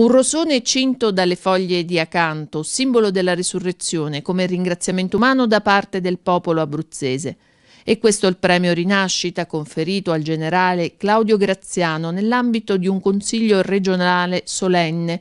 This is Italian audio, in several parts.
Un rosone cinto dalle foglie di acanto, simbolo della risurrezione, come ringraziamento umano da parte del popolo abruzzese. E questo è il premio Rinascita conferito al generale Claudio Graziano nell'ambito di un consiglio regionale solenne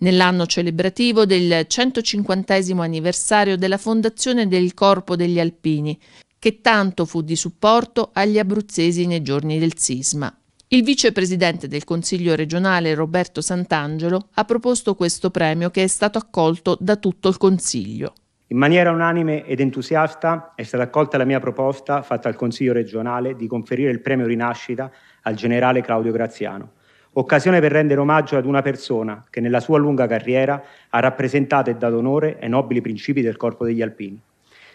nell'anno celebrativo del 150 anniversario della fondazione del Corpo degli Alpini, che tanto fu di supporto agli abruzzesi nei giorni del sisma. Il vicepresidente del Consiglio regionale Roberto Sant'Angelo ha proposto questo premio che è stato accolto da tutto il Consiglio. In maniera unanime ed entusiasta è stata accolta la mia proposta fatta al Consiglio regionale di conferire il premio Rinascita al generale Claudio Graziano, occasione per rendere omaggio ad una persona che nella sua lunga carriera ha rappresentato e dato onore ai nobili principi del Corpo degli Alpini.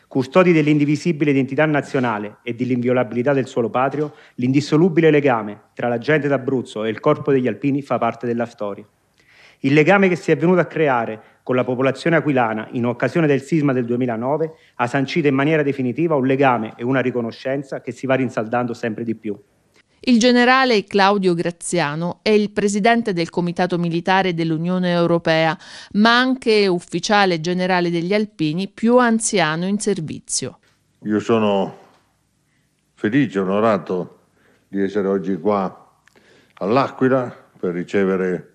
Custodi dell'indivisibile identità nazionale e dell'inviolabilità del suolo patrio, l'indissolubile legame tra la gente d'Abruzzo e il corpo degli alpini fa parte della storia. Il legame che si è venuto a creare con la popolazione aquilana in occasione del sisma del 2009 ha sancito in maniera definitiva un legame e una riconoscenza che si va rinsaldando sempre di più. Il generale Claudio Graziano è il presidente del Comitato Militare dell'Unione Europea, ma anche ufficiale generale degli Alpini più anziano in servizio. Io sono felice, onorato di essere oggi qua all'Aquila per ricevere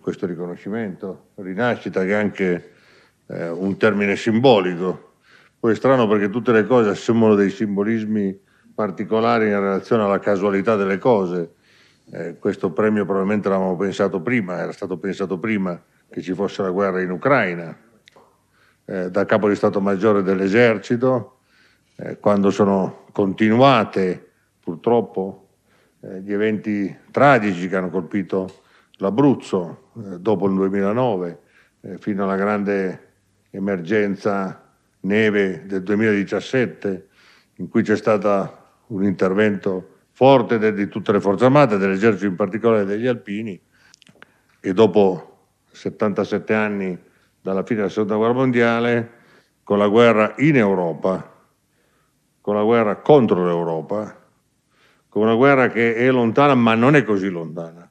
questo riconoscimento, rinascita che è anche eh, un termine simbolico. Poi è strano perché tutte le cose assumono dei simbolismi particolare in relazione alla casualità delle cose. Eh, questo premio probabilmente l'avevamo pensato prima, era stato pensato prima che ci fosse la guerra in Ucraina, eh, da capo di Stato Maggiore dell'Esercito, eh, quando sono continuate purtroppo eh, gli eventi tragici che hanno colpito l'Abruzzo eh, dopo il 2009, eh, fino alla grande emergenza neve del 2017, in cui c'è stata un intervento forte di tutte le forze armate, dell'esercito in particolare degli alpini, e dopo 77 anni dalla fine della seconda guerra mondiale, con la guerra in Europa, con la guerra contro l'Europa, con una guerra che è lontana ma non è così lontana,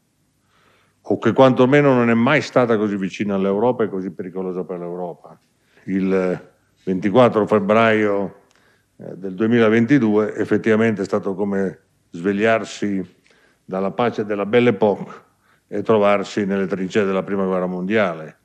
o che quantomeno non è mai stata così vicina all'Europa e così pericolosa per l'Europa. Il 24 febbraio eh, del 2022 effettivamente è stato come svegliarsi dalla pace della Belle Époque e trovarsi nelle trincee della Prima Guerra Mondiale.